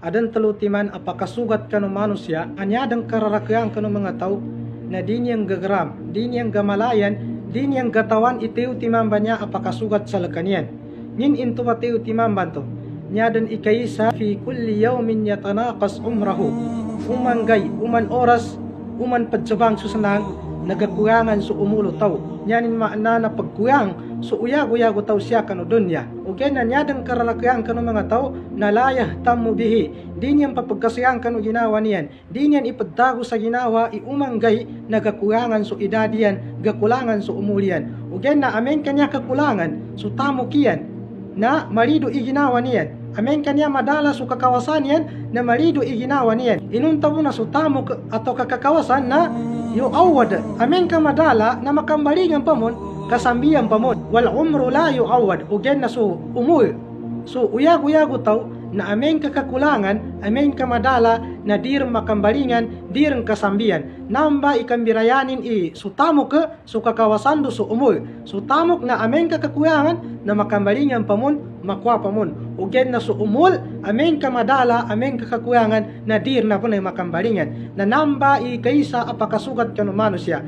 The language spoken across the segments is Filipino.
adan talutiman apakasugat kanu manusia anyadang kararakyan kanu mga tao na di niyang gagram, di niyang gamalayan, din yang gatawan itiw timamba niya apakasugat sa lakanian. Nin into matiw timamba to, niya dan ikayisa fi kulli yawmin yatanakas umrahu, umanggay, uman oras, uman padsabang susanang, nagakuyangan su umulo tao. Niyanin maana na pagkuyang, so uyago-yago taw siya kano dunya ugay nya nyadan karalakayan kanu mga tao nalayah tammo bihi di niyan papagkasayang kano ginawa niyan di niyan ipaddago sa ginawa iumanggay nagakulangan so idadian gakulangan so umulian ugay na amen kanya kakulangan so tamo kiyan na marido iginawa niyan Amen kanya madala su kakawasan yan na malido iginawa niyan. Inunta mo su sutamo ato kakakawasan na yu awad. Amen ka madala na makambalingan pa mon kasambiyan pamot wal umru la yuawad ugen na so umur so uyag uyag utaw na amen kakulangan amen madala na dir makambalingan dir kasambiyan namba ikambirayanin i sutamo ke so kakawasando so umur sutamok na amen kakakulangan na makambalingan pamon makwa pamon ugen na so umul amen madala amen kakakulangan na dir na punay makambalingan na namba i kaisa apakasugat kanumano siya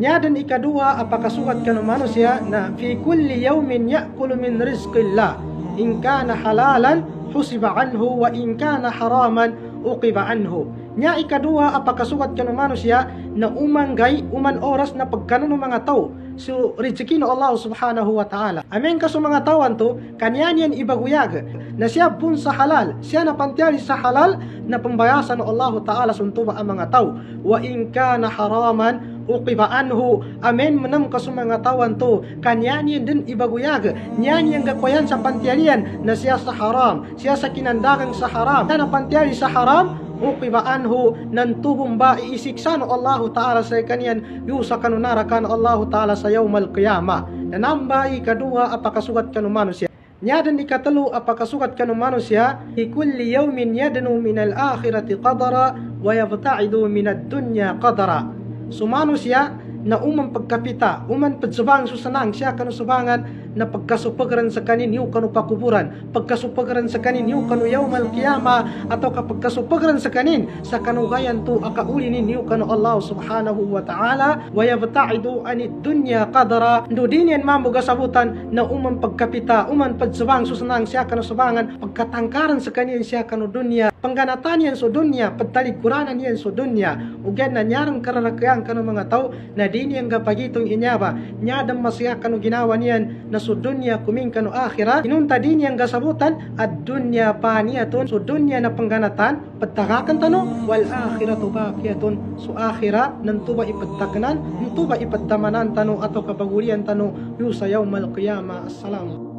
nya dan ika dua apakah surat kanu manusia na fi kulli yaumin ya'kulu min rizqillah in kana halalan husiba anhu wa in kana haraman uqiba anhu nya ika dua apakah surat kanu manusia na umang gai uman oras na pagkanan mga tao su rezeki no Allah subhanahu wa ta'ala. Amin ka mga tawan to, kanyanyan ibaguyag, na siya pun sa halal, siya napantiyari sa halal, na pambayasan Allah ta'ala suntuba ang mga tao. Wa in kana haraman, uqiba anhu amen menam kasumangatawan tu kanyani din ibaguyag nyanyi yang koyan sa pantialian na siya sa haram siya sa kinandagang sa haram na kan pantiali sa haram uqiba anhu nan tubum ba iisiksan Allah Ta'ala sa kanyan yusa kanunarakan narakan Allah Ta'ala sa yaumal qiyamah nambai kadua apakasugat kanu manusia dan dikatalu apakah sukat kanu manusia Di kulli yaumin yadnu minal akhirati qadara Wa yabta'idu minad dunya qadara Sumano siya na umang pagkapita, uman padsubang susanang siya kanu subangan na pagkasupagran sa kaninyo kanu pakuburan, pagkasupagran sa kaninyo kanu yawmal kiyama, ato kapagkasupagran sa kanin sa kanugayan to akauli ninyo kanu Allah subhanahu wa ta'ala wa yabta'idu ani dunya qadara do dinin mamugasabutan na umang pagkapita, uman padsubang susanang siya kanu subangan pagkatangkaran sa kanin siya kanu dunya, pangganatan yan so dunya, pagtalikuranan yan sa dunya, ugen na nyarang karanakyan kanu mga tao na kadini nga pagitong inyaba nyadam masya kanu ginawa niyan na su dunya kuming kanu akhira inunta dini nga gasabutan at dunya paniyatun su dunya na pangganatan pagtakakan tano wal akhiratu bakiyatun su akhira nantuba ipagtaknan nantuba ipagtamanan tano ato kabagurian tano yusa yawmal qiyama assalamu